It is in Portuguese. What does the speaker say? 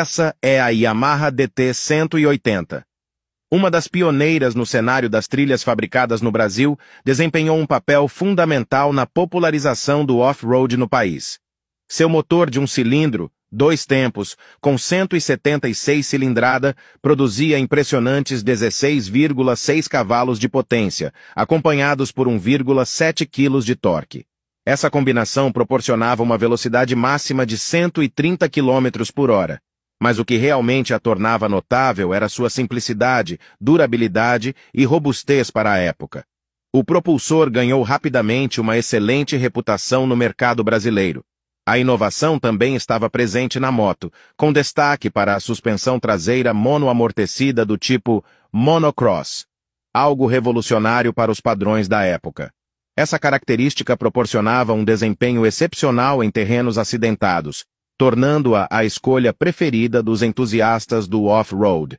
Essa é a Yamaha DT 180. Uma das pioneiras no cenário das trilhas fabricadas no Brasil, desempenhou um papel fundamental na popularização do off-road no país. Seu motor de um cilindro, dois tempos, com 176 cilindrada, produzia impressionantes 16,6 cavalos de potência, acompanhados por 1,7 kg de torque. Essa combinação proporcionava uma velocidade máxima de 130 km por hora, mas o que realmente a tornava notável era sua simplicidade, durabilidade e robustez para a época. O propulsor ganhou rapidamente uma excelente reputação no mercado brasileiro. A inovação também estava presente na moto, com destaque para a suspensão traseira monoamortecida do tipo monocross, algo revolucionário para os padrões da época. Essa característica proporcionava um desempenho excepcional em terrenos acidentados, tornando-a a escolha preferida dos entusiastas do off-road.